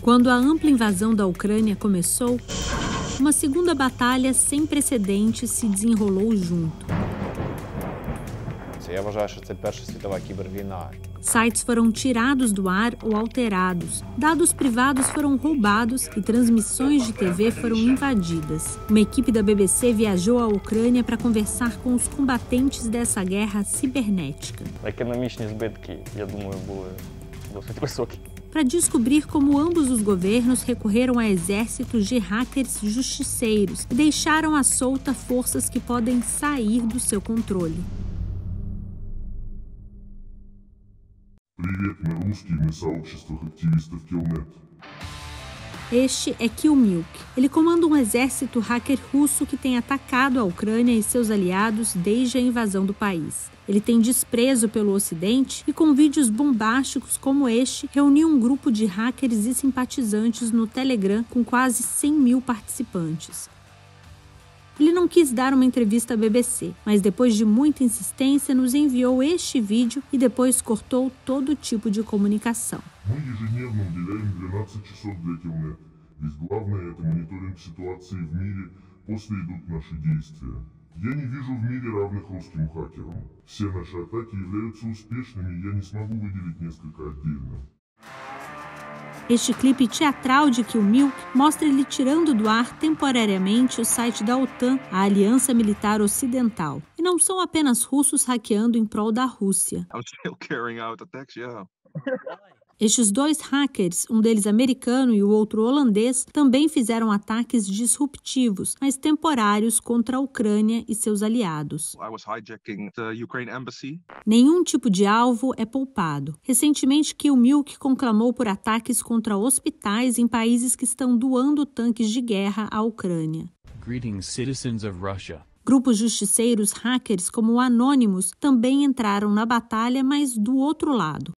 Quando a ampla invasão da Ucrânia começou, uma segunda batalha sem precedentes se desenrolou junto. Eu acho que é a Primeira Sites foram tirados do ar ou alterados, dados privados foram roubados e transmissões de TV foram invadidas. Uma equipe da BBC viajou à Ucrânia para conversar com os combatentes dessa guerra cibernética. Para é descobrir como ambos os governos recorreram a exércitos de hackers justiceiros e deixaram à solta forças que podem sair do seu controle. É este é Kill Milk. Ele comanda um exército hacker russo que tem atacado a Ucrânia e seus aliados desde a invasão do país. Ele tem desprezo pelo Ocidente e, com vídeos bombásticos como este, reuniu um grupo de hackers e simpatizantes no Telegram com quase 100 mil participantes. Ele não quis dar uma entrevista à BBC, mas depois de muita insistência nos enviou este vídeo e depois cortou todo tipo de comunicação. Мы ежедневно уделяем 12 часов для Килнет, ведь главное это мониторинг ситуации в мире, после идут наши действия. Я не вижу в мире равных русским хакерам. Все наши атаки являются успешными, я не смогу выделить несколько отдельно. Este clipe teatral de Kill Milk mostra ele tirando do ar temporariamente o site da OTAN, a Aliança Militar Ocidental. E não são apenas russos hackeando em prol da Rússia. Estes dois hackers, um deles americano e o outro holandês, também fizeram ataques disruptivos, mas temporários contra a Ucrânia e seus aliados. Nenhum tipo de alvo é poupado. Recentemente, Kilmilk conclamou por ataques contra hospitais em países que estão doando tanques de guerra à Ucrânia. Grupos justiceiros hackers como o Anonymous também entraram na batalha, mas do outro lado.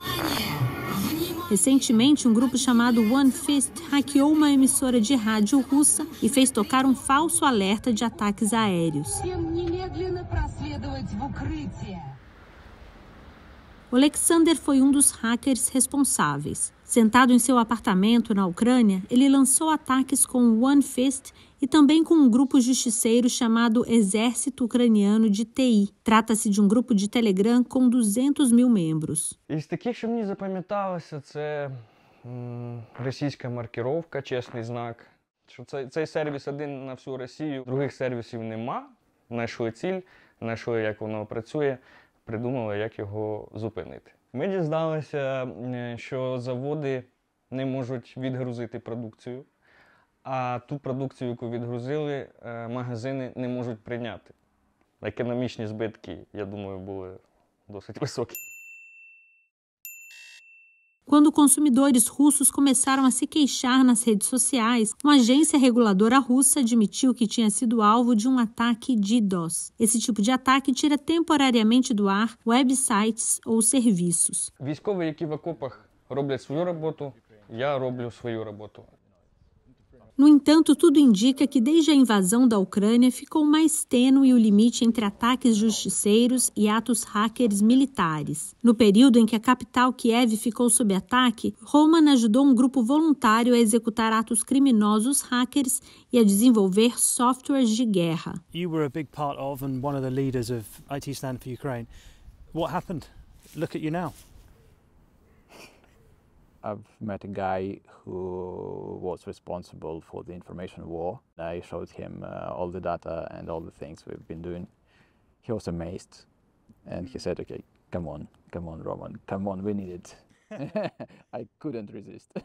Recentemente, um grupo chamado One Fist hackeou uma emissora de rádio russa e fez tocar um falso alerta de ataques aéreos. Alexander foi um dos hackers responsáveis. Sentado em seu apartamento na Ucrânia, ele lançou ataques com One Fist e também com um grupo justiceiro chamado Exército Ucraniano de TI. Trata-se de um grupo de Telegram com 200 mil membros. é o que Придумали, як його зупинити. Ми дізналися, що заводи не можуть відгрузити продукцію, а ту продукцію, яку відгрузили, е, магазини не можуть прийняти. Економічні збитки, я думаю, були досить високі. Quando consumidores russos começaram a se queixar nas redes sociais, uma agência reguladora russa admitiu que tinha sido alvo de um ataque DDoS. Esse tipo de ataque tira temporariamente do ar websites ou serviços. No entanto, tudo indica que desde a invasão da Ucrânia ficou mais tênue o limite entre ataques justiceiros e atos hackers militares. No período em que a capital Kiev ficou sob ataque, Roman ajudou um grupo voluntário a executar atos criminosos hackers e a desenvolver softwares de guerra. You were a big part of and one of the leaders of IT Stand for Ukraine. What happened? Look at you now. I've met a guy who was responsible for the information war. I showed him uh, all the data and all the things we've been doing. He was amazed and he said, okay, come on, come on, Roman, come on, we need it. I couldn't resist.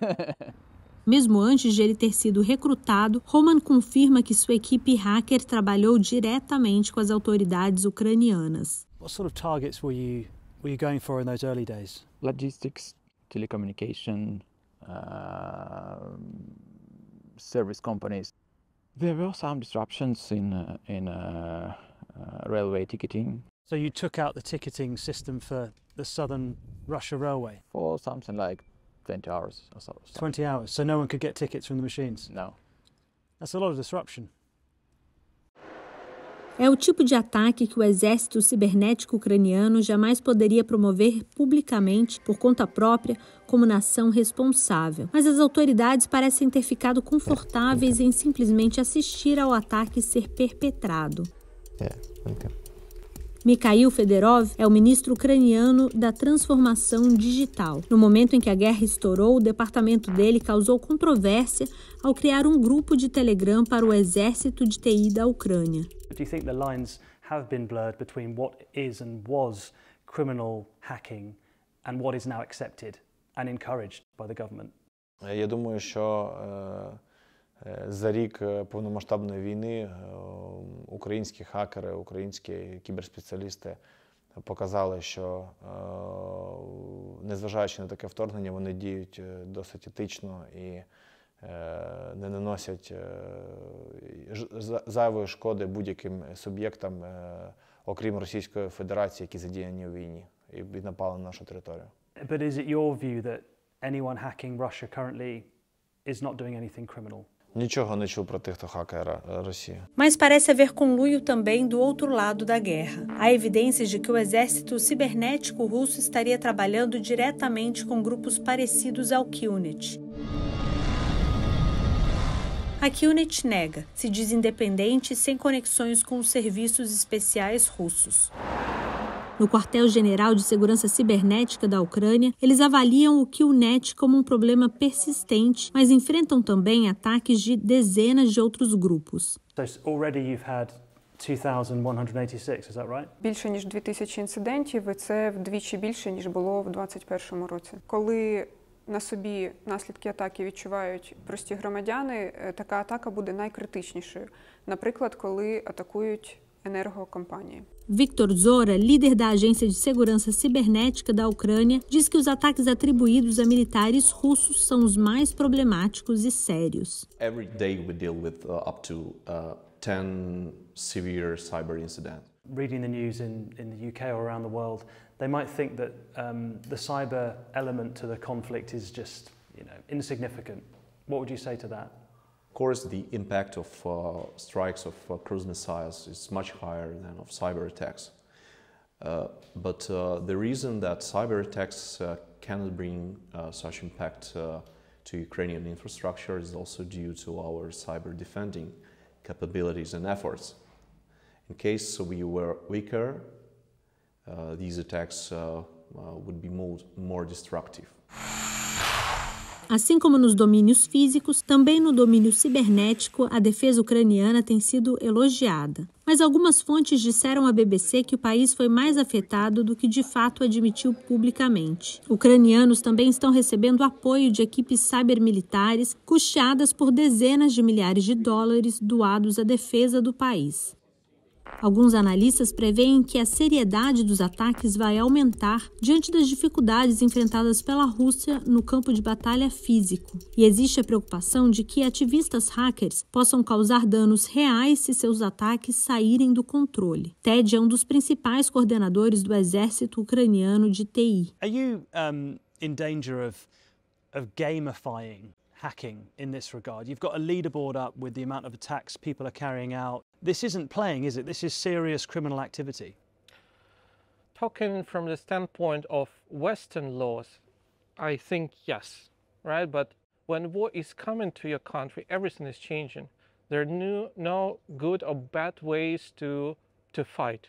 Mesmo antes de ele ter sido recrutado, Roman confirma que sua equipe hacker trabalhou diretamente com as autoridades ucranianas. What sort of targets were you were you going for in those early days? Logistics telecommunication uh, service companies. There were some disruptions in uh, in uh, railway ticketing. So you took out the ticketing system for the Southern Russia Railway for something like 20 hours or so. 20 hours, so no one could get tickets from the machines. No, that's a lot of disruption. É o tipo de ataque que o exército cibernético ucraniano jamais poderia promover publicamente por conta própria como nação responsável. Mas as autoridades parecem ter ficado confortáveis em simplesmente assistir ao ataque ser perpetrado. É, Mikhail Fedorov é o ministro ucraniano da transformação digital. No momento em que a guerra estourou, o departamento dele causou controvérsia ao criar um grupo de Telegram para o exército de TI da Ucrânia. Do you think the lines have been blurred between what is and was criminal hacking and what is now accepted and encouraged by the government? Eu acho que Е, за рік е, повномасштабної війни е, українські хакери, українські кіберспеціалісти показали, що незважаючи на таке вторгнення, вони діють досить етично і не наносять зайвої шкоди будь-яким суб'єктам, окрім Російської Федерації, які задіяні у війні і напали на нашу територію. But is it your view that anyone hacking Russia currently is not doing anything criminal? Нічого не чув про тих, хто хакає Росію. Mas parece haver conluio também do outro lado da guerra. Há evidências de que o exército cibernético russo estaria trabalhando diretamente com grupos parecidos ao QNIT. A QNIT nega, se diz independente sem conexões com os serviços especiais russos. No Quartel-General de Segurança Cibernética da Ucrânia, eles avaliam o QNet como um problema persistente, mas enfrentam também ataques de dezenas de outros grupos. Більше ніж 2000 інцидентів, це вдвічі більше ніж було в 2021 році. Коли на собі наслідки атаки відчувають прості громадяни, е, така атака буде найкритичнішою. Наприклад, коли атакують Victor Viktor Zora, líder da Agência de Segurança Cibernética da Ucrânia, diz que os ataques atribuídos a militares russos são os mais problemáticos e sérios. Every day we deal with uh, up to uh, 10 severe cyber incidents. Reading the news in, in the UK or around the world, they might think that um, the cyber element to the conflict is just, you know, insignificant. What would you say to that? Of course, the impact of uh, strikes of uh, cruise missiles is much higher than of cyber attacks. Uh, but uh, the reason that cyber attacks uh, cannot bring uh, such impact to Ukrainian infrastructure is also due to our cyber defending capabilities and efforts. In case we were weaker, these attacks would be more, more destructive. Assim como nos domínios físicos, também no domínio cibernético, a defesa ucraniana tem sido elogiada. Mas algumas fontes disseram à BBC que o país foi mais afetado do que de fato admitiu publicamente. Ucranianos também estão recebendo apoio de equipes cybermilitares custeadas por dezenas de milhares de dólares doados à defesa do país. Alguns analistas preveem que a seriedade dos ataques vai aumentar diante das dificuldades enfrentadas pela Rússia no campo de batalha físico. E existe a preocupação de que ativistas hackers possam causar danos reais se seus ataques saírem do controle. Ted é um dos principais coordenadores do exército ucraniano de TI. Are you um, in danger of of gamifying hacking in this regard. You've got a leaderboard up with the amount of attacks people are carrying out. This isn't playing, is it? This is serious criminal activity. Talking from the standpoint of Western laws, I think yes, right? But when war is coming to your country, everything is changing. There are no, no good or bad ways to, to fight.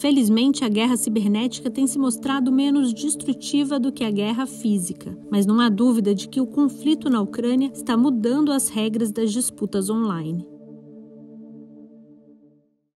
Felizmente, a guerra cibernética tem se mostrado menos destrutiva do que a guerra física, mas não há dúvida de que o conflito na Ucrânia está mudando as regras das disputas online.